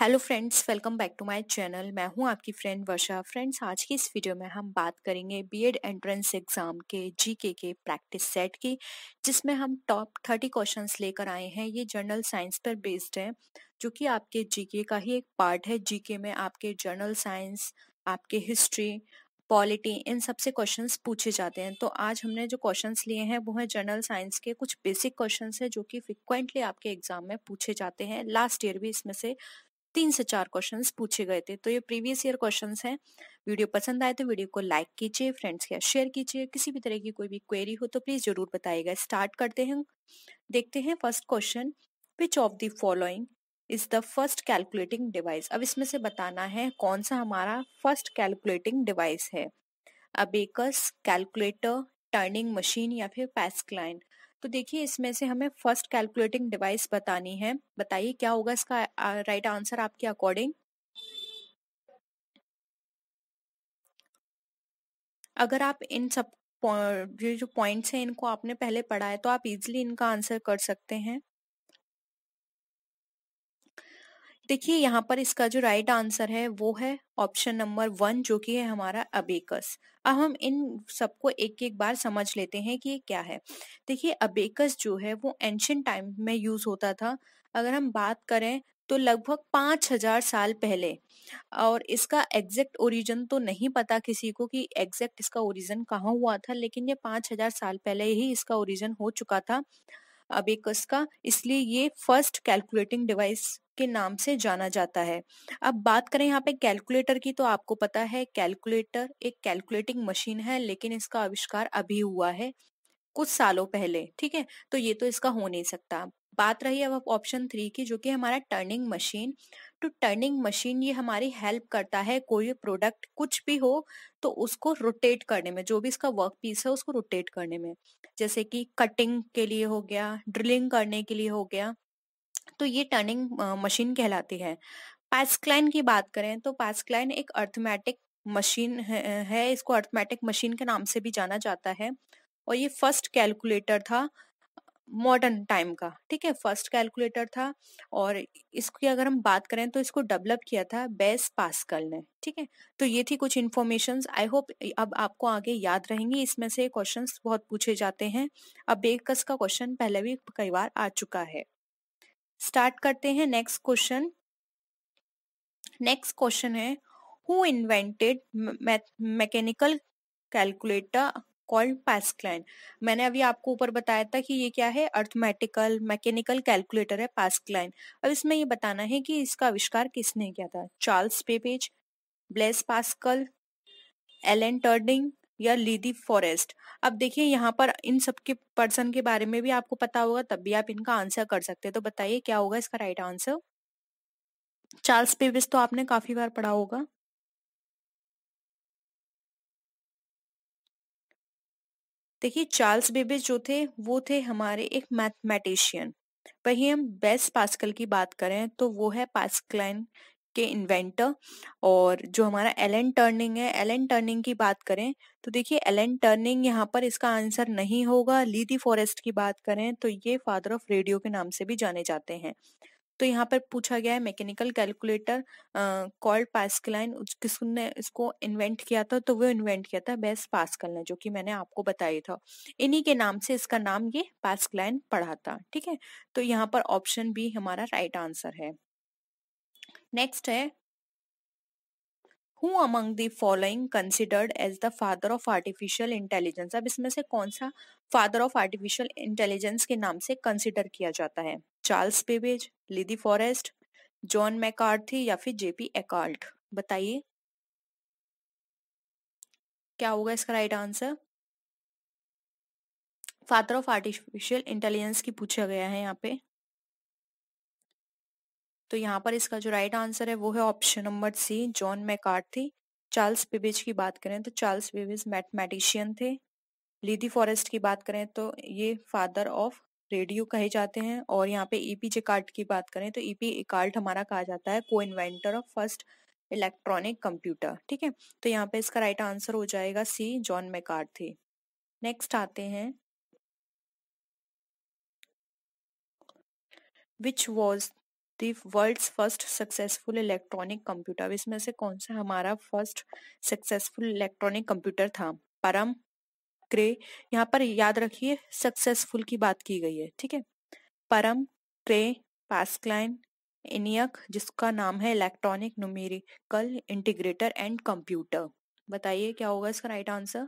Hello friends welcome back to my channel मैं हूं आपकी फ्रेंड वर्षा फ्रेंड्स आज की इस वीडियो में हम बात करेंगे बीएड एंट्रेंस एग्जाम के जीके के प्रैक्टिस सेट की जिसमें हम टॉप थर्टी क्वेश्चंस लेकर आए हैं ये जर्नल साइंस पर बेस्ड है जो कि आपके जीके का ही एक पार्ट है जीके में आपके जर्नल साइंस आपके हिस्ट्री पॉलिटी इन सबसे क्वेश्चन पूछे जाते हैं तो आज हमने जो क्वेश्चन लिए हैं वो है जनरल साइंस के कुछ बेसिक क्वेश्चन है जो कि फ्रिक्वेंटली आपके एग्जाम में पूछे जाते हैं लास्ट ईयर भी इसमें से तीन से चार क्वेश्चन पूछे गए थे तो ये प्रीवियस ईयर क्वेश्चन है वीडियो पसंद आए तो वीडियो को लाइक कीजिए फ्रेंड्स के शेयर कीजिए किसी भी तरह की कोई भी क्वेरी हो तो प्लीज जरूर बताइएगा स्टार्ट करते हैं देखते हैं first question which of the following is the first calculating device अब इसमें से बताना है कौन सा हमारा फर्स्ट कैलकुलेटिंग डिवाइस है अबेकस कैलकुलेटर टर्निंग मशीन या फिर पैसक्लाइन तो देखिए इसमें से हमें फर्स्ट कैलकुलेटिंग डिवाइस बतानी है बताइए क्या होगा इसका राइट आंसर आपके अकॉर्डिंग अगर आप इन सब जो पॉइंट्स हैं इनको आपने पहले पढ़ा है तो आप इजीली इनका आंसर कर सकते हैं देखिए यहाँ पर इसका जो राइट right आंसर है वो है ऑप्शन नंबर वन जो कि है हमारा अबेकस अब हम इन सबको एक एक बार समझ लेते हैं कि ये क्या है देखिए अबेकस जो है वो एंशंट टाइम में यूज होता था अगर हम बात करें तो लगभग पाँच हजार साल पहले और इसका एग्जैक्ट ओरिजिन तो नहीं पता किसी को कि एग्जैक्ट इसका ओरिजिन कहाँ हुआ था लेकिन ये पाँच हजार साल पहले ही इसका ओरिजिन हो चुका था अबेकस का इसलिए ये फर्स्ट कैलकुलेटिंग डिवाइस के नाम से जाना जाता है अब बात करें यहाँ पे कैलकुलेटर की तो आपको पता है कैलकुलेटर एक कैलकुलेटिंग मशीन है लेकिन इसका आविष्कार अभी हुआ है कुछ सालों पहले ठीक है तो ये तो इसका हो नहीं सकता बात रही अब ऑप्शन थ्री की जो कि हमारा टर्निंग मशीन तो टर्निंग मशीन ये हमारी हेल्प करता है कोई प्रोडक्ट कुछ भी हो तो उसको रोटेट करने में जो भी इसका वर्क पीस है उसको रोटेट करने में जैसे कि कटिंग के लिए हो गया ड्रिलिंग करने के लिए हो गया तो ये टर्निंग मशीन कहलाती है पैसक्लाइन की बात करें तो पैसक्लाइन एक अर्थमेटिक मशीन है इसको अर्थमेटिक मशीन के नाम से भी जाना जाता है और ये फर्स्ट कैलकुलेटर था मॉडर्न टाइम का ठीक है फर्स्ट कैलकुलेटर था और इसकी अगर हम बात करें तो इसको डेवलप किया था बेस पास्कल ने ठीक है तो ये थी कुछ इन्फॉर्मेशन आई होप अब आपको आगे याद रहेंगी इसमें से क्वेश्चन बहुत पूछे जाते हैं अब बेकस का क्वेश्चन पहले भी कई बार आ चुका है स्टार्ट करते हैं नेक्स्ट क्वेश्चन नेक्स्ट क्वेश्चन है who invented mechanical calculator called Pascaline मैंने अभी आपको ऊपर बताया था कि ये क्या है अर्थमेटिकल मैकेनिकल कैलकुलेटर है पास्कलैन अब इसमें ये बताना है कि इसका आविष्कार किसने किया था Charles Babbage Blaise Pascal Alan Turing या लीदी फॉरेस्ट अब देखिए यहाँ पर इन सब के पर्सन के बारे में भी आपको पता होगा तब भी आप इनका आंसर कर सकते हैं तो बताइए क्या होगा इसका राइट आंसर चार्ल्स पेविस तो आपने काफी बार पढ़ा होगा देखिए चार्ल्स बेबिस जो थे वो थे हमारे एक मैथमेटिशियन वही हम बेस्ट पास्कल की बात करें तो वो है पास्कलाइन के इन्वेंटर और जो हमारा एलन टर्निंग है एलन टर्निंग की बात करें तो देखिए एलन टर्निंग यहाँ पर इसका आंसर नहीं होगा लीदी फॉरेस्ट की बात करें तो ये फादर ऑफ रेडियो के नाम से भी जाने जाते हैं तो यहाँ पर पूछा गया है मैकेनिकल कैलकुलेटर कॉल्ड पास्कलाइन किसने इसको इन्वेंट किया था तो वो इन्वेंट किया था बेस पास्कल ने जो कि मैंने आपको बताया था इन्हीं के नाम से इसका नाम ये पास्कलाइन पढ़ा था ठीक है तो यहाँ पर ऑप्शन बी हमारा राइट आंसर है नेक्स्ट है who among the following considered as the father of artificial intelligence अब इसमें से कौन सा फादर ऑफ आर्टिफिशियल इंटेलिजेंस के नाम से कंसिडर किया जाता है Charles Babbage Lee De Forest John McCarthy या फिर जेपी एकार्ट बताइए क्या होगा इसका right answer father of artificial intelligence की पूछा गया है यहाँ पे तो यहाँ पर इसका जो राइट आंसर है वो है ऑप्शन नंबर सी जॉन थी चार्ल्स बेबेज की बात करें तो चार्ल्स बेबेज मैथमेटिशियन थे लीदी फॉरेस्ट की बात करें तो ये फादर ऑफ रेडियो कहे जाते हैं और यहाँ पे ईपी e जिकार्ट की बात करें तो ईपी e इकार्ट हमारा कहा जाता है को inventor of first electronic computer ठीक है तो यहाँ पे इसका राइट आंसर हो जाएगा सी जॉन थे नेक्स्ट आते हैं which was the world's first successful electronic computer इसमें से कौन सा हमारा फर्स्ट सक्सेसफुल इलेक्ट्रॉनिक कंप्यूटर था परम क्रे यहाँ पर याद रखिए सक्सेसफुल की बात की गई है ठीक है परम क्रे पास्क्लाइन इनियक जिसका नाम है electronic numerical integrator and computer बताइए क्या होगा इसका राइट आंसर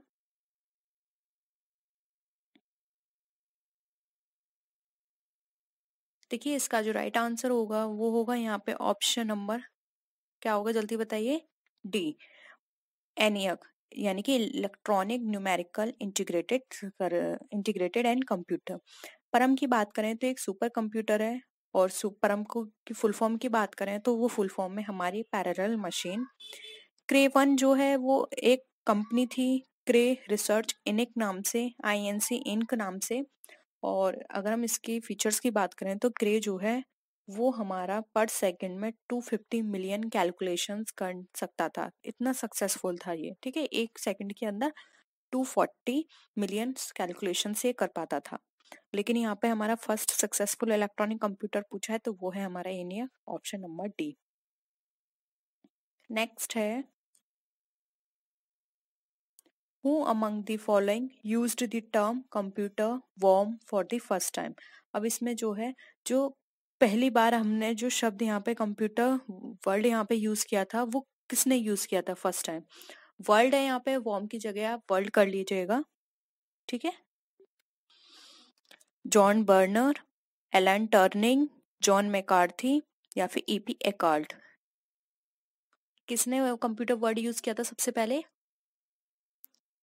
देखिए इसका जो राइट आंसर होगा वो होगा यहाँ पे ऑप्शन नंबर क्या होगा जल्दी बताइए डी एनियक यानी कि electronic numerical integrated integrated and computer Param की बात करें तो एक सुपर कंप्यूटर है और परम को की फुल फॉर्म की बात करें तो वो फुल फॉर्म में हमारी पैरल मशीन क्रे वन जो है वो एक कंपनी थी क्रे रिसर्च इनिक नाम से आईएनसी इनक नाम से और अगर हम इसके फीचर्स की बात करें तो ग्रे जो है वो हमारा पर सेकंड में 250 मिलियन कैलकुलेशंस कर सकता था इतना सक्सेसफुल था ये ठीक है एक सेकंड के अंदर 240 मिलियन कैलकुलेशन से कर पाता था लेकिन यहाँ पे हमारा फर्स्ट सक्सेसफुल इलेक्ट्रॉनिक कंप्यूटर पूछा है तो वो है हमारा ENIAC option number D next है Who among the following used the term computer worm for the first time? अब इसमें जो है जो पहली बार हमने जो शब्द यहाँ पे कंप्यूटर वर्ल्ड यहाँ पे यूज किया था वो किसने यूज किया था फर्स्ट टाइम वर्ल्ड है यहाँ पे वॉर्म की जगह आप वर्ल्ड कर लीजिएगा ठीक है John Berner Alan turning John McCarthy या फिर ईपी एकार्ड किसने कंप्यूटर वर्ड यूज किया था सबसे पहले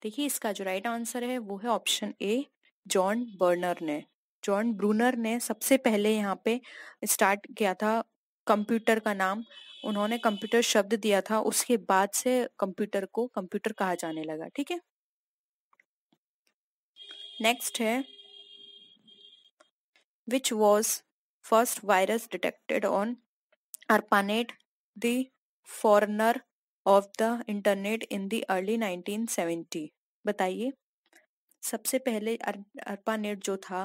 देखिए इसका जो राइट आंसर है वो है ऑप्शन ए जॉन बर्नर ने जॉन ब्रूनर ने सबसे पहले यहाँ पे स्टार्ट किया था कंप्यूटर का नाम उन्होंने कंप्यूटर शब्द दिया था उसके बाद से कंप्यूटर को कंप्यूटर कहा जाने लगा ठीक है नेक्स्ट है which was first virus detected on ARPANET the of the internet in the early 1970 बताइए सबसे पहले अर्पानेट जो था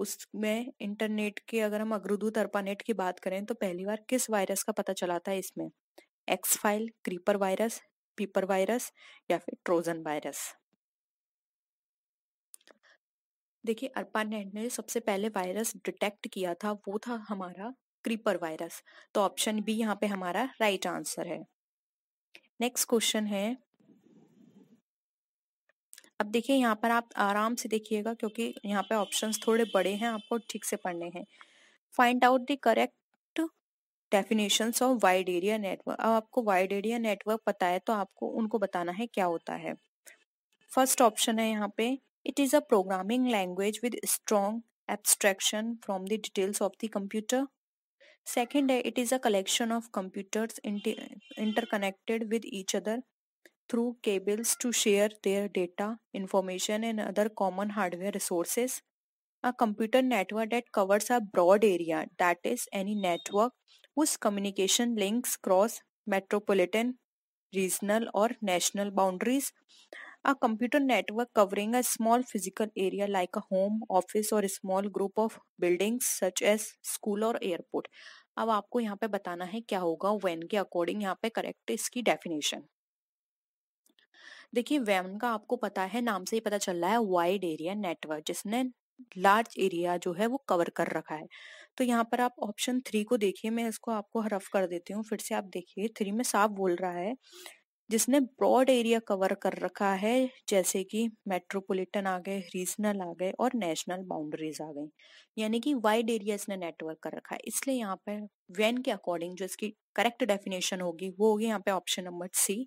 उसमें इंटरनेट के अगर हम अग्रदूत अर्पानेट की बात करें तो पहली बार किस वायरस का पता चला था इसमें x file creeper virus pepper virus या फिर ट्रोजन वायरस देखिए अर्पानेट ने सबसे पहले वायरस डिटेक्ट किया था वो था हमारा क्रीपर वायरस तो ऑप्शन बी यहाँ पे हमारा राइट आंसर है नेक्स्ट क्वेश्चन है अब देखिए यहाँ पर आप आराम से देखिएगा क्योंकि यहाँ पे ऑप्शंस थोड़े बड़े हैं आपको ठीक से पढ़ने हैं find out the correct definition of wide area network अब आपको वाइड एरिया नेटवर्क पता है तो आपको उनको बताना है क्या होता है फर्स्ट ऑप्शन है यहाँ पे it is a programming language with strong abstraction from the details of the computer Second, uh, it is a collection of computers inter interconnected with each other through cables to share their data, information and other common hardware resources. A computer network that covers a broad area, that is any network whose communication links cross metropolitan, regional or national boundaries. A computer network covering a small physical area like a home, office or a small group of buildings such as school or airport. अब आपको यहाँ पे बताना है क्या होगा van के according यहाँ पे करेक्ट इसकी डेफिनेशन देखिए वैन का आपको पता है नाम से ही पता चल रहा है वाइड एरिया नेटवर्क जिसने लार्ज एरिया जो है वो कवर कर रखा है तो यहाँ पर आप ऑप्शन थ्री को देखिए मैं इसको आपको हरफ कर देती हूँ फिर से आप देखिए थ्री में साफ बोल रहा है जिसने ब्रॉड एरिया कवर कर रखा है जैसे कि मेट्रोपॉलिटन आ गए रीजनल आ गए और नेशनल बाउंड्रीज आ गई यानी कि वाइड एरिया इसने नेटवर्क कर रखा है इसलिए यहाँ पे वैन के अकॉर्डिंग जो इसकी करेक्ट डेफिनेशन होगी वो होगी यहाँ पे ऑप्शन नंबर सी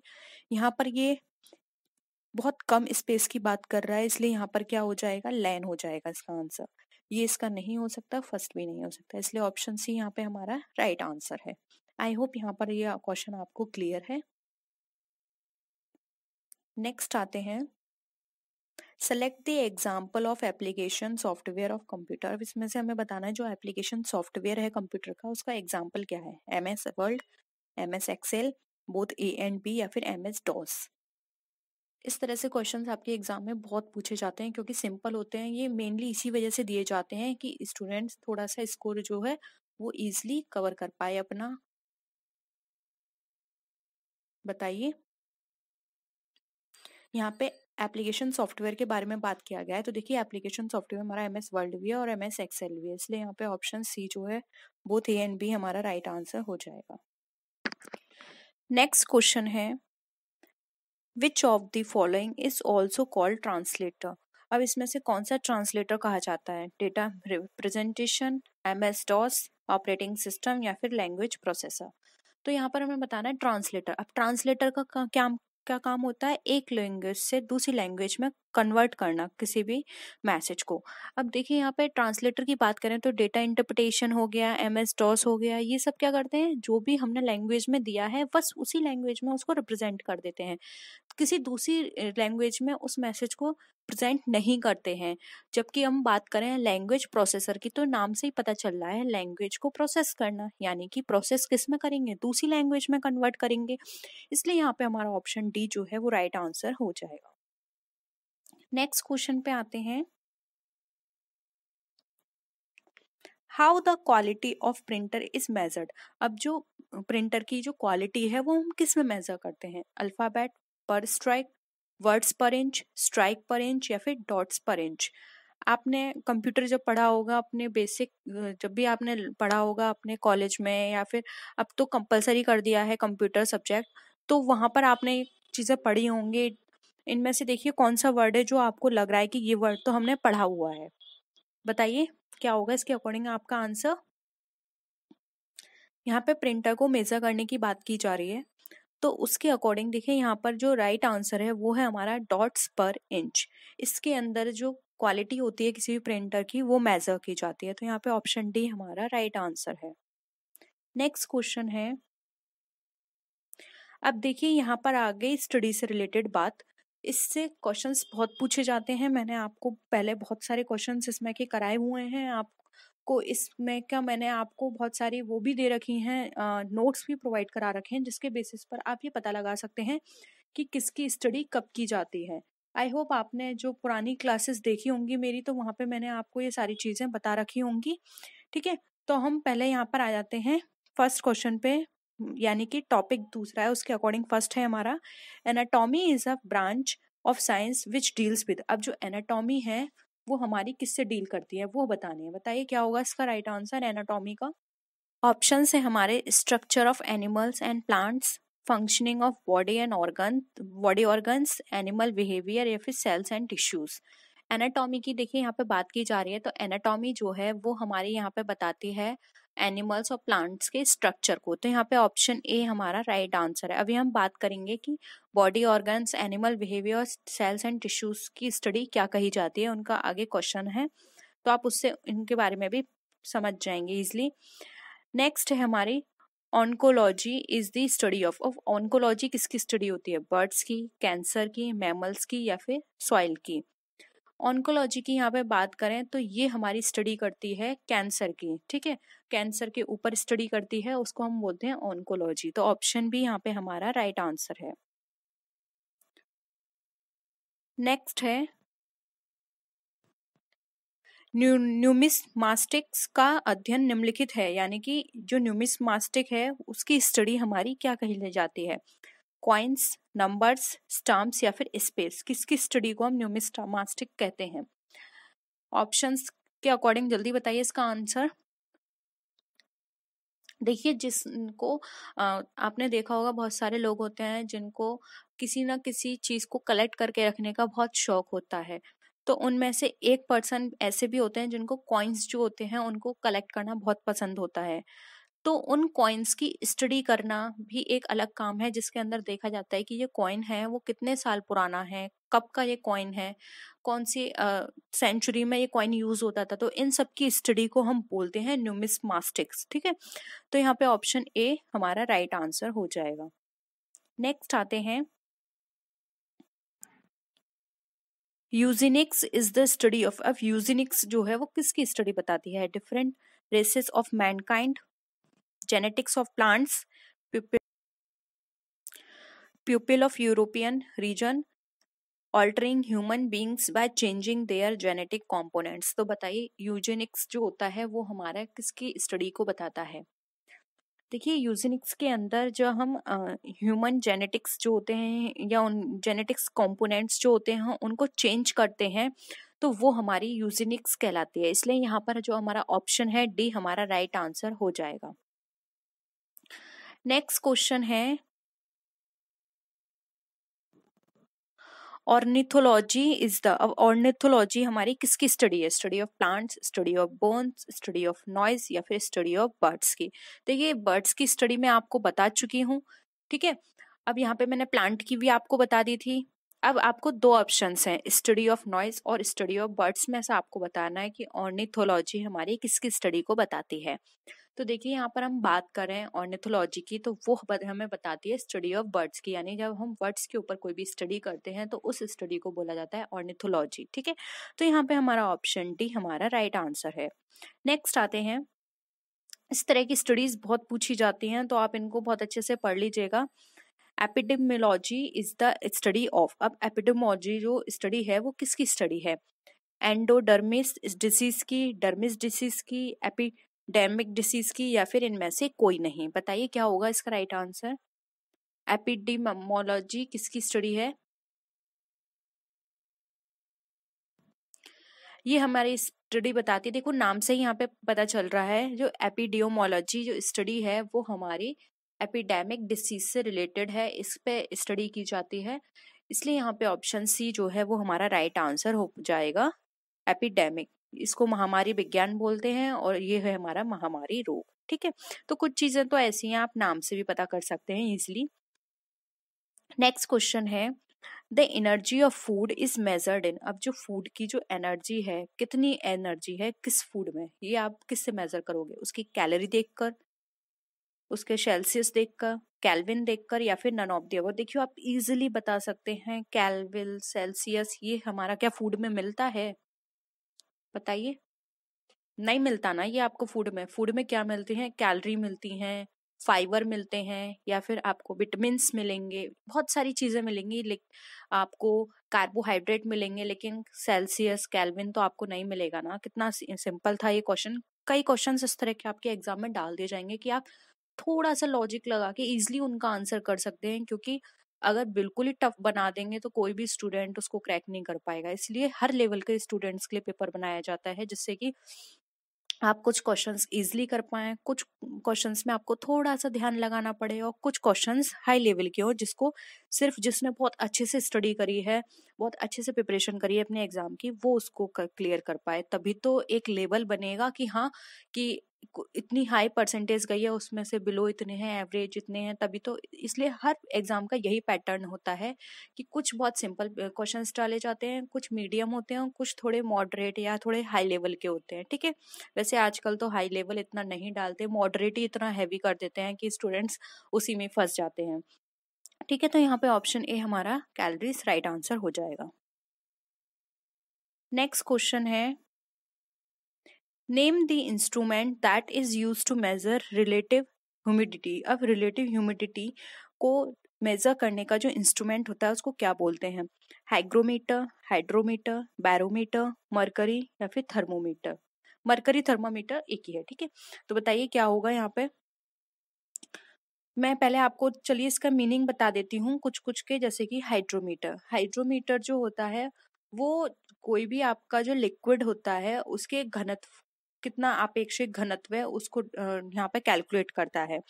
यहाँ पर ये बहुत कम स्पेस की बात कर रहा है इसलिए यहाँ पर क्या हो जाएगा लैन हो जाएगा इसका आंसर ये इसका नहीं हो सकता फर्स्ट भी नहीं हो सकता इसलिए ऑप्शन सी यहाँ पे हमारा राइट right आंसर है आई होप यहाँ पर ये क्वेश्चन आपको क्लियर है नेक्स्ट आते हैं select the example of application software of computer इसमें से हमें बताना है जो एप्लीकेशन सॉफ्टवेयर है कंप्यूटर का उसका एग्जाम्पल क्या है M S Word M S Excel both A and B या फिर एम एस डॉस इस तरह से क्वेश्चंस आपके एग्जाम में बहुत पूछे जाते हैं क्योंकि सिंपल होते हैं ये मेनली इसी वजह से दिए जाते हैं कि स्टूडेंट्स थोड़ा सा स्कोर जो है वो ईजिली कवर कर पाए अपना बताइए यहाँ पे एप्लीकेशन सॉफ्टवेयर के बारे में बात किया गया है तो देखिए एप्लीकेशन सॉफ्टवेयर हमारा एम एस वर्ल्ड भी है और एम एस एक्सेल भी है इसलिए यहाँ पे ऑप्शन सी जो है बोथ ए एंड बी हमारा राइट right आंसर हो जाएगा नेक्स्ट क्वेश्चन है which of the following is also called translator अब इसमें से कौन सा ट्रांसलेटर कहा जाता है data representation M S DOS operating system या फिर लैंग्वेज प्रोसेसर तो यहाँ पर हमें बताना है ट्रांसलेटर अब ट्रांसलेटर का क्या का काम होता है एक लैंग्वेज से दूसरी लैंग्वेज में कन्वर्ट करना किसी भी मैसेज को अब देखिए यहाँ पे ट्रांसलेटर की बात करें तो डेटा इंटरप्रिटेशन हो गया एम एस डॉस हो गया ये सब क्या करते हैं जो भी हमने लैंग्वेज में दिया है बस उसी लैंग्वेज में उसको रिप्रेजेंट कर देते हैं किसी दूसरी लैंग्वेज में उस मैसेज को प्रेजेंट नहीं करते हैं जबकि हम बात करें लैंग्वेज प्रोसेसर की तो नाम से ही पता चल रहा है लैंग्वेज को प्रोसेस करना यानी कि प्रोसेस किस में करेंगे दूसरी लैंग्वेज में कन्वर्ट करेंगे इसलिए यहाँ पे हमारा ऑप्शन डी जो है वो राइट right आंसर हो जाएगा नेक्स्ट क्वेश्चन पे आते हैं how the quality of printer is measured अब जो प्रिंटर की जो क्वालिटी है वो हम किस में मेजर करते हैं alphabet per strike words per inch strike per inch या फिर डॉट्स पर इंच आपने कंप्यूटर जब पढ़ा होगा अपने बेसिक जब भी आपने पढ़ा होगा अपने कॉलेज में या फिर अब तो कंपलसरी कर दिया है कंप्यूटर सब्जेक्ट तो वहाँ पर आपने चीज़ें पढ़ी होंगी इनमें से देखिए कौन सा वर्ड है जो आपको लग रहा है कि ये वर्ड तो हमने पढ़ा हुआ है बताइए क्या होगा इसके अकॉर्डिंग आपका आंसर यहाँ पे प्रिंटर को मेजर करने की बात की जा रही है तो उसके अकॉर्डिंग देखिए यहाँ पर जो राइट right आंसर है वो है हमारा डॉट्स पर इंच इसके अंदर जो क्वालिटी होती है किसी भी प्रिंटर की वो मेजर की जाती है तो यहाँ पे ऑप्शन डी हमारा राइट right आंसर है नेक्स्ट क्वेश्चन है अब देखिए यहाँ पर आ गई स्टडी से रिलेटेड बात इससे क्वेश्चंस बहुत पूछे जाते हैं मैंने आपको पहले बहुत सारे क्वेश्चंस इसमें के कराए हुए हैं आप आपको इसमें क्या मैंने आपको बहुत सारी वो भी दे रखी हैं नोट्स भी प्रोवाइड करा रखे हैं जिसके बेसिस पर आप ये पता लगा सकते हैं कि किसकी स्टडी कब की जाती है आई होप आपने जो पुरानी क्लासेस देखी होंगी मेरी तो वहाँ पे मैंने आपको ये सारी चीज़ें बता रखी होंगी ठीक है तो हम पहले यहाँ पर आ जाते हैं फर्स्ट क्वेश्चन पे यानी कि टॉपिक दूसरा है उसके अकॉर्डिंग फर्स्ट है हमारा anatomy is a branch of science which deals with अब जो एनाटॉमी है वो हमारी किससे डील करती है वो बतानी है बताइए क्या होगा इसका राइट आंसर एनाटॉमी का ऑप्शन है हमारे structure of animals and plants functioning of body and organ body organs animal behaviour या फिर सेल्स एंड टिश्यूज़ एनाटॉमी की देखिए यहाँ पे बात की जा रही है तो एनाटॉमी जो है वो हमारे यहाँ पे बताती है एनिमल्स और प्लांट्स के स्ट्रक्चर को तो यहाँ पे ऑप्शन ए हमारा राइट right आंसर है अभी हम बात करेंगे कि body organs animal behaviour cells and tissues की स्टडी क्या कही जाती है उनका आगे क्वेश्चन है तो आप उससे इनके बारे में भी समझ जाएंगे ईजिली नेक्स्ट है हमारी oncology is the study of of oncology किसकी स्टडी होती है बर्ड्स की कैंसर की मैमल्स की या फिर सॉइल की ऑन्कोलॉजी की यहाँ पे बात करें तो ये हमारी स्टडी करती है कैंसर की ठीक है कैंसर के ऊपर स्टडी करती है उसको हम बोलते हैं ऑन्कोलॉजी तो ऑप्शन भी यहाँ पे हमारा राइट right आंसर है नेक्स्ट है न्यू न्यूमिस्मास्टिक्स का अध्ययन निम्नलिखित है यानी कि जो मास्टिक है उसकी स्टडी हमारी क्या कही जाती है क्वाइंस नंबर्स स्टम्प्स या फिर स्पेस किसकी स्टडी को हम न्यूमिस्टामास्टिक कहते हैं ऑप्शंस के अकॉर्डिंग जल्दी बताइए इसका आंसर देखिए जिसको आपने देखा होगा बहुत सारे लोग होते हैं जिनको किसी ना किसी चीज़ को कलेक्ट करके रखने का बहुत शौक होता है तो उनमें से एक पर्सन ऐसे भी होते हैं जिनको कॉइन्स जो होते हैं उनको कलेक्ट करना बहुत पसंद होता है तो उन कॉइन्स की स्टडी करना भी एक अलग काम है जिसके अंदर देखा जाता है कि ये कॉइन है वो कितने साल पुराना है कब का ये कॉइन है कौन सी सेंचुरी में ये कॉइन यूज होता था तो इन सब की स्टडी को हम बोलते हैं न्यूमिस मास्टिक्स ठीक है तो यहाँ पे ऑप्शन ए हमारा राइट right आंसर हो जाएगा नेक्स्ट आते हैं eugenics is the study of अब यूजिनिक्स जो है वो किसकी स्टडी बताती है different races of mankind genetics of plants pupil, of European region altering human beings by changing their genetic components तो बताइए यूजेनिक्स जो होता है वो हमारा किसकी स्टडी को बताता है देखिए यूजेनिक्स के अंदर जो हम ह्यूमन uh, जेनेटिक्स जो होते हैं या उन जेनेटिक्स कॉम्पोनेंट्स जो होते हैं उनको चेंज करते हैं तो वो हमारी यूजेनिक्स कहलाती है इसलिए यहाँ पर जो हमारा ऑप्शन है डी हमारा राइट right आंसर हो जाएगा नेक्स्ट क्वेश्चन है ऑर्निथोलॉजी इज द ऑर्निथोलॉजी हमारी किसकी स्टडी है study of plants study of bones study of noise या फिर स्टडी ऑफ बर्ड्स की देखिए तो बर्ड्स की स्टडी मैं आपको बता चुकी हूँ ठीक है अब यहाँ पे मैंने प्लांट की भी आपको बता दी थी अब आपको दो ऑप्शंस हैं स्टडी ऑफ नॉइज और स्टडी ऑफ बर्ड्स में ऐसा आपको बताना है कि ऑर्निथोलॉजी हमारी किसकी स्टडी को बताती है तो देखिए यहाँ पर हम बात कर रहे हैं ऑर्निथोलॉजी की तो वो हमें बताती है स्टडी ऑफ बर्ड्स की यानी जब हम बर्ड्स के ऊपर कोई भी स्टडी करते हैं तो उस स्टडी को बोला जाता है ऑर्निथोलॉजी ठीक है तो यहाँ पे हमारा ऑप्शन डी हमारा राइट right आंसर है नेक्स्ट आते हैं इस तरह की स्टडीज बहुत पूछी जाती हैं तो आप इनको बहुत अच्छे से पढ़ लीजिएगा epidemiology is the study of अब एपिडेमोलॉजी जो स्टडी है वो किसकी स्टडी है एंडोडर्मिस डिसीज की डर्मिस डिसीज की एपिडेमिक डिसीज की या फिर इनमें से कोई नहीं बताइए क्या होगा इसका राइट आंसर एपिडेमोलॉजी किसकी स्टडी है ये हमारी स्टडी बताती है देखो नाम से ही यहाँ पे पता चल रहा है जो एपिडियोमोलॉजी जो स्टडी है वो हमारी एपिडेमिक डिसीज से रिलेटेड है इस पे स्टडी की जाती है इसलिए यहाँ पे ऑप्शन सी जो है वो हमारा राइट right आंसर हो जाएगा एपिडेमिक इसको महामारी विज्ञान बोलते हैं और ये है हमारा महामारी रोग ठीक है तो कुछ चीजें तो ऐसी हैं आप नाम से भी पता कर सकते हैं इजिली नेक्स्ट क्वेश्चन है the energy of food is measured in अब जो फूड की जो एनर्जी है कितनी एनर्जी है किस फूड में ये आप किससे मेजर करोगे उसकी कैलोरी देखकर उसके सेल्सियस देखकर कैलविन देखकर या फिर नन ऑफ दी देखियो आप इजिली बता सकते हैं कैलविन सेल्सियस ये हमारा क्या फूड में मिलता है बताइए नहीं मिलता ना ये आपको फूड में फूड में क्या मिलती हैं कैलरी मिलती हैं फाइबर मिलते हैं या फिर आपको विटामिन मिलेंगे बहुत सारी चीज़ें मिलेंगी आपको कार्बोहाइड्रेट मिलेंगे लेकिन सेल्सियस कैलविन तो आपको नहीं मिलेगा ना कितना सिंपल था ये क्वेश्चन कई क्वेश्चन इस तरह के आपके एग्जाम में डाल दिए जाएंगे कि आप थोड़ा सा लॉजिक लगा के इजिली उनका आंसर कर सकते हैं क्योंकि अगर बिल्कुल ही टफ बना देंगे तो कोई भी स्टूडेंट उसको क्रैक नहीं कर पाएगा इसलिए हर लेवल के स्टूडेंट्स के लिए पेपर बनाया जाता है जिससे कि आप कुछ क्वेश्चंस इजिली कर पाए कुछ क्वेश्चंस में आपको थोड़ा सा ध्यान लगाना पड़े और कुछ क्वेश्चंस हाई लेवल के हो जिसको सिर्फ जिसने बहुत अच्छे से स्टडी करी है बहुत अच्छे से प्रिपरेशन करी है अपने एग्ज़ाम की वो उसको क्लियर कर पाए तभी तो एक लेवल बनेगा कि हाँ कि इतनी हाई परसेंटेज गई है उसमें से बिलो इतने हैं एवरेज इतने हैं तभी तो इसलिए हर एग्ज़ाम का यही पैटर्न होता है कि कुछ बहुत सिंपल क्वेश्चन डाले जाते हैं कुछ मीडियम होते हैं कुछ थोड़े मॉडरेट या थोड़े हाई लेवल के होते हैं ठीक है वैसे आजकल तो हाई लेवल इतना नहीं डालते मॉडरेट ही इतना हैवी कर देते हैं कि स्टूडेंट्स उसी में फंस जाते हैं ठीक है तो यहाँ पे ऑप्शन ए हमारा कैलरीज राइट आंसर हो जाएगा नेक्स्ट क्वेश्चन है name the instrument that is used to measure relative humidity अब relative humidity को मेज़र करने का जो इंस्ट्रूमेंट होता है उसको क्या बोलते हैं हाइग्रोमीटर हाइड्रोमीटर बैरोमीटर मरकरी या फिर थर्मोमीटर मरकरी थर्मोमीटर एक ही है ठीक है तो बताइए क्या होगा यहाँ पे मैं पहले आपको चलिए इसका मीनिंग बता देती हूँ कुछ कुछ के जैसे कि हाइड्रोमीटर हाइड्रोमीटर जो होता है वो कोई भी आपका जो लिक्विड होता है उसके घनत्व कितना अपेक्षित घनत्व है उसको यहाँ पे कैलकुलेट करता है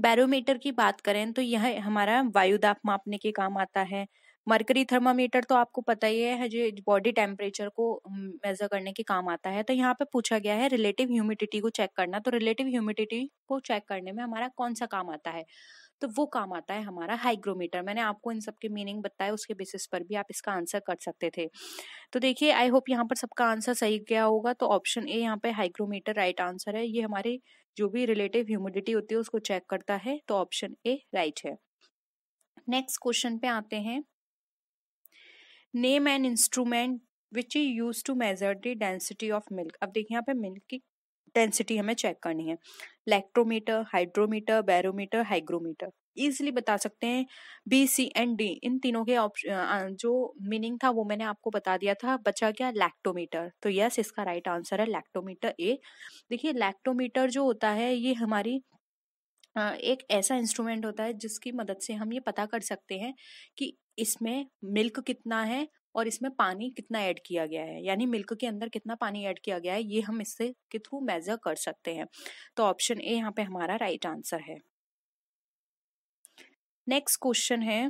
बैरोमीटर की बात करें तो यह हमारा वायुदाप मापने के काम आता है मरकरी थर्मामीटर तो आपको पता ही है जो बॉडी टेम्परेचर को मेजर करने के काम आता है तो यहाँ पे पूछा गया है रिलेटिव ह्यूमिडिटी को चेक करना तो रिलेटिव ह्यूमिडिटी को चेक करने में हमारा कौन सा काम आता है तो वो काम आता है हमारा हाइग्रोमीटर मैंने आपको इन सबके मीनिंग बताया उसके बेसिस पर भी आप इसका आंसर कर सकते थे तो देखिए आई होप यहाँ पर सबका आंसर सही गया होगा तो ऑप्शन ए यहाँ पे हाइग्रोमीटर राइट आंसर है ये हमारे जो भी रिलेटिव ह्यूमिडिटी होती है उसको चेक करता है तो ऑप्शन ए राइट है नेक्स्ट क्वेश्चन पे आते हैं name an instrument which use to measure the density of milk अब देखिए यहाँ पे मिल्क की डेंसिटी हमें चेक करनी है lactometer hydrometer barometer hygrometer easily बता सकते हैं बी सी एंड डी इन तीनों के ऑप्शन जो मीनिंग था वो मैंने आपको बता दिया था बचा क्या लैक्टोमीटर तो यस इसका राइट आंसर है लैक्टोमीटर ए देखिए लैक्टोमीटर जो होता है ये हमारी एक ऐसा इंस्ट्रूमेंट होता है जिसकी मदद से हम ये पता कर सकते हैं कि इसमें मिल्क कितना है और इसमें पानी कितना ऐड किया गया है यानी मिल्क के अंदर कितना पानी ऐड किया गया है ये हम इससे के थ्रू मेजर कर सकते हैं तो ऑप्शन ए यहाँ पे हमारा राइट आंसर है नेक्स्ट क्वेश्चन है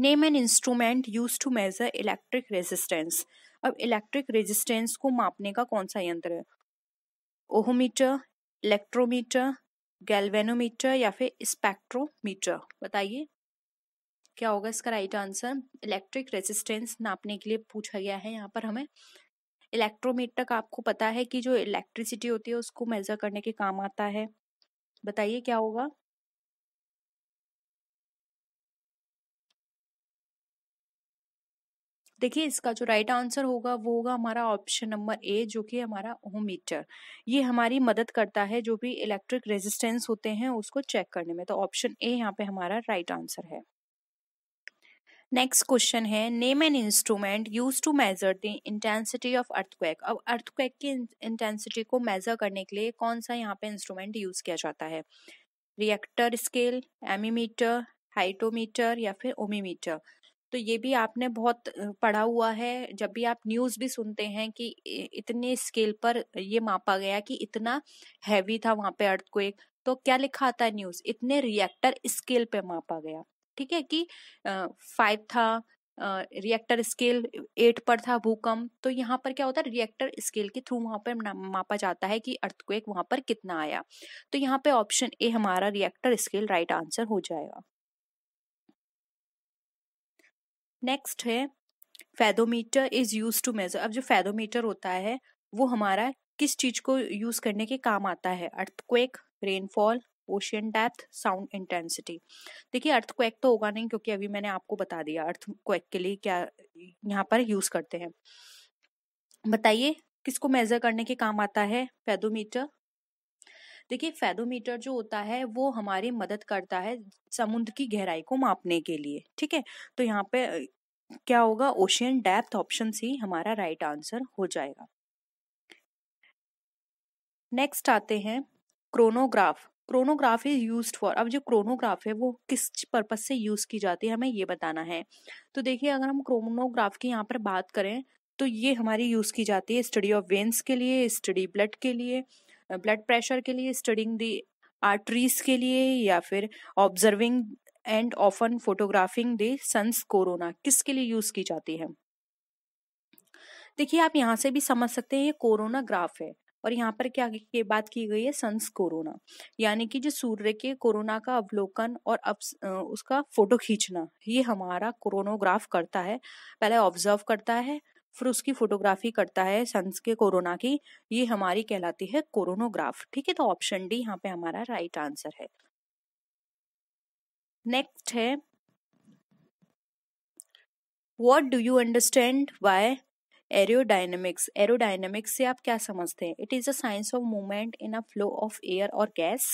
name an instrument use to measure electric resistance अब इलेक्ट्रिक रेजिस्टेंस को मापने का कौन सा यंत्र है ओहोमीटर इलेक्ट्रोमीटर गैल्वेनोमीटर या फिर स्पेक्ट्रोमीटर बताइए क्या होगा इसका राइट आंसर इलेक्ट्रिक रेजिस्टेंस नापने के लिए पूछा गया है यहाँ पर हमें इलेक्ट्रोमीटर का आपको पता है कि जो इलेक्ट्रिसिटी होती है उसको मेजर करने के काम आता है बताइए क्या होगा देखिए इसका जो राइट आंसर होगा वो होगा हमारा ऑप्शन नंबर ए जो कि हमारा ओम मीटर ये हमारी मदद करता है जो भी इलेक्ट्रिक रेजिस्टेंस होते हैं उसको चेक करने में तो ऑप्शन ए यहाँ पे हमारा राइट आंसर है नेक्स्ट क्वेश्चन है name an instrument use to measure the intensity of earthquake अब अर्थक्वेक की इंटेंसिटी को मेजर करने के लिए कौन सा यहाँ पे इंस्ट्रूमेंट यूज किया जाता है रिएक्टर स्केल एमीमीटर हाइटोमीटर या फिर ओमीमीटर तो ये भी आपने बहुत पढ़ा हुआ है जब भी आप न्यूज़ भी सुनते हैं कि इतने स्केल पर ये मापा गया कि इतना हैवी था वहाँ पे अर्थक्वेक तो क्या लिखा आता है न्यूज़ इतने रिएक्टर स्केल पे मापा गया ठीक है कि फाइव था रिएक्टर स्केल एट पर था भूकंप तो यहाँ पर क्या होता है रिएक्टर स्केल के थ्रू वहाँ पर मापा जाता है कि अर्थक्वेक वहाँ पर कितना आया तो यहाँ पे ऑप्शन ए हमारा रिएक्टर स्केल राइट आंसर हो जाएगा नेक्स्ट है fathometer is use to measure अब जो फैदोमीटर होता है वो हमारा किस चीज को यूज करने के काम आता है earthquake rainfall ocean depth sound intensity देखिए अर्थक्वेक तो होगा नहीं क्योंकि अभी मैंने आपको बता दिया अर्थक्वेक के लिए क्या यहाँ पर यूज करते हैं बताइए किसको मेजर करने के काम आता है पैदोमीटर देखिए फैदोमीटर जो होता है वो हमारी मदद करता है समुद्र की गहराई को मापने के लिए ठीक है तो यहाँ पे क्या होगा ओशियन डेप्थ ऑप्शन सी हमारा राइट आंसर हो जाएगा नेक्स्ट आते हैं chronograph chronograph is use for अब जो क्रोनोग्राफ है वो किस पर्पज से यूज की जाती है हमें ये बताना है तो देखिए अगर हम क्रोनोग्राफ की यहाँ पर बात करें तो ये हमारी यूज की जाती है स्टडी ऑफ वेंस के लिए स्टडी ब्लड के लिए ब्लड प्रेशर के लिए स्टडिंग दी आर्टरीज के लिए या फिर observing and often photographing the sun's corona किसके लिए यूज की जाती है देखिए आप यहाँ से भी समझ सकते हैं ये कोरोना ग्राफ है और यहाँ पर क्या के बात की गई है सन्स कोरोना यानी कि जो सूर्य के कोरोना का अवलोकन और अब उसका फोटो खींचना ये हमारा कोरोनोग्राफ करता है पहले ऑब्जर्व करता है फिर उसकी फोटोग्राफी करता है सन्स के कोरोना की ये हमारी कहलाती है कोरोनोग्राफ ठीक है तो ऑप्शन डी यहाँ पे हमारा राइट आंसर है नेक्स्ट है what do you understand by aerodynamics aerodynamics से आप क्या समझते हैं it is a science of movement in a flow of air और gas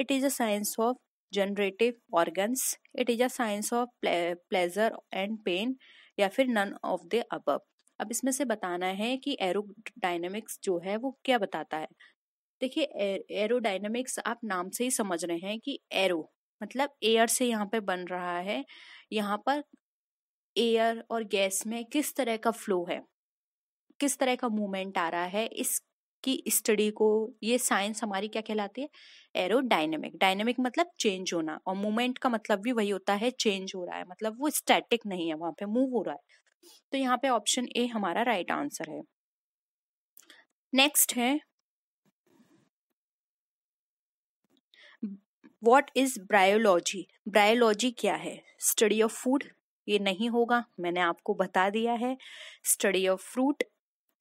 it is a science of generative organs it is a science of pleasure and pain या फिर none of the अब अब इसमें से बताना है कि एरोडाइनमिक्स जो है वो क्या बताता है देखिए एरोडाइनमिक्स आप नाम से ही समझ रहे हैं कि एरो मतलब एयर से यहाँ पर बन रहा है यहाँ पर एयर और गैस में किस तरह का फ्लो है किस तरह का मूवमेंट आ रहा है इसकी स्टडी को ये साइंस हमारी क्या कहलाती है एरोडाइनमिक डायनेमिक मतलब चेंज होना और मूवमेंट का मतलब भी वही होता है चेंज हो रहा है मतलब वो स्टैटिक नहीं है वहां पे मूव हो रहा है तो यहाँ पे ऑप्शन ए हमारा राइट right आंसर है नेक्स्ट है वॉट इज ब्रायोलॉजी ब्रायोलॉजी क्या है स्टडी ऑफ फूड ये नहीं होगा मैंने आपको बता दिया है study of fruit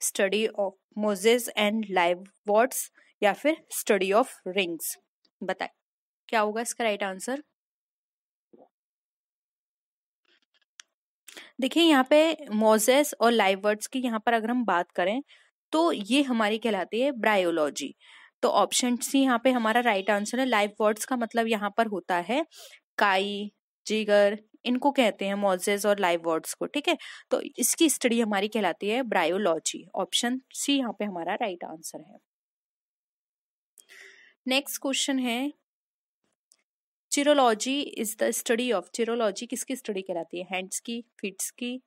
study of mosses and liverworts या फिर स्टडी ऑफ रिंग्स बताए क्या होगा इसका राइट आंसर देखिए यहाँ पे मोजेस और लाइव वर्ड्स की यहाँ पर अगर हम बात करें तो ये हमारी कहलाती है ब्रायोलॉजी तो ऑप्शन सी यहाँ पे हमारा राइट आंसर है लाइव वर्ड्स का मतलब यहाँ पर होता है काई जिगर इनको कहते हैं मोजेज और लाइव वर्ड्स को ठीक है तो इसकी स्टडी हमारी कहलाती है ब्रायोलॉजी ऑप्शन सी यहाँ पे हमारा राइट आंसर है नेक्स्ट क्वेश्चन है chirology is the study of chirology किसकी स्टडी कहलाती है हैंड्स की फिट्स की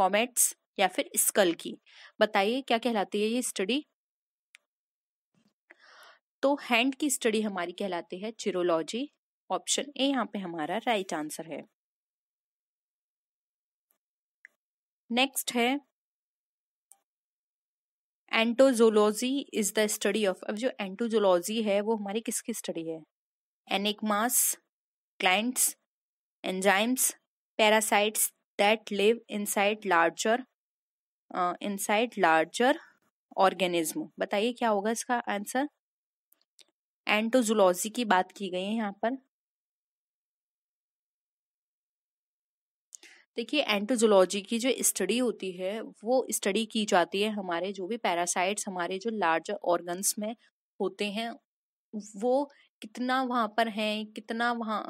कॉमेट्स या फिर स्कल की बताइए क्या कहलाती है ये स्टडी तो हैंड की स्टडी हमारी कहलाती है चिरोलॉजी ऑप्शन ए यहाँ पे हमारा राइट आंसर है नेक्स्ट है entozoology is the study of अब जो एंटोजोलॉजी है वो हमारी किसकी स्टडी है एनिकमास clients enzymes parasites that live inside larger inside larger organism बताइए क्या होगा इसका आंसर एंटोजोलॉजी की बात की गई है यहाँ पर देखिए एंटोजोलॉजी की जो स्टडी होती है वो स्टडी की जाती है हमारे जो भी पैरासाइट्स हमारे जो लार्ज ऑर्गन्स में होते हैं वो कितना वहाँ पर हैं कितना वहाँ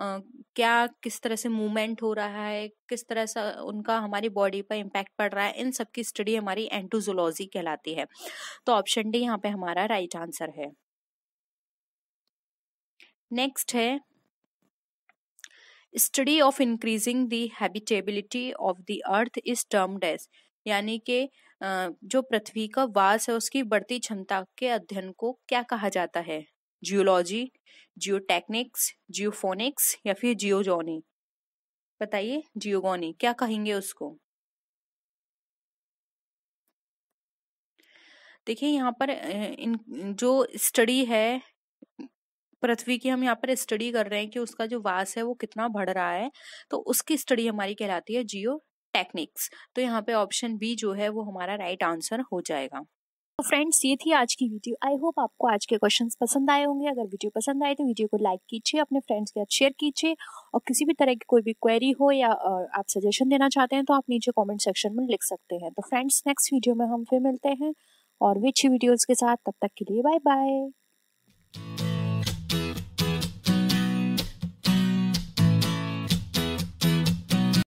क्या किस तरह से मूवमेंट हो रहा है किस तरह से उनका हमारी बॉडी पर इम्पैक्ट पड़ रहा है इन सब की स्टडी हमारी एंटोजोलॉजी कहलाती है तो ऑप्शन डी यहाँ पे हमारा राइट आंसर है नेक्स्ट है study of increasing the habitability of the earth is termed as यानी कि जो पृथ्वी का वास है उसकी बढ़ती क्षमता के अध्ययन को क्या कहा जाता है जियोलॉजी जियोटेक्निक्स जियोफोनिक्स या फिर जियोजोनी बताइए जियोगोनी क्या कहेंगे उसको देखिए यहाँ पर इन जो स्टडी है पृथ्वी की हम यहाँ पर स्टडी कर रहे हैं कि उसका जो वास है वो कितना बढ़ रहा है तो उसकी स्टडी हमारी कहलाती है जियो टेक्निक्स तो यहाँ पे ऑप्शन बी जो है वो हमारा राइट right आंसर हो जाएगा तो फ्रेंड्स ये थी आज की वीडियो आई होप आपको आज के क्वेश्चंस पसंद आए होंगे अगर वीडियो पसंद आए तो वीडियो को लाइक कीजिए अपने फ्रेंड्स के साथ शेयर कीजिए और किसी भी तरह की कोई भी क्वेरी हो या आप सजेशन देना चाहते हैं तो आप नीचे कमेंट सेक्शन में लिख सकते हैं तो फ्रेंड्स नेक्स्ट वीडियो में हम फिर मिलते हैं और भी अच्छी वीडियोज़ के साथ तब तक के लिए बाय बाय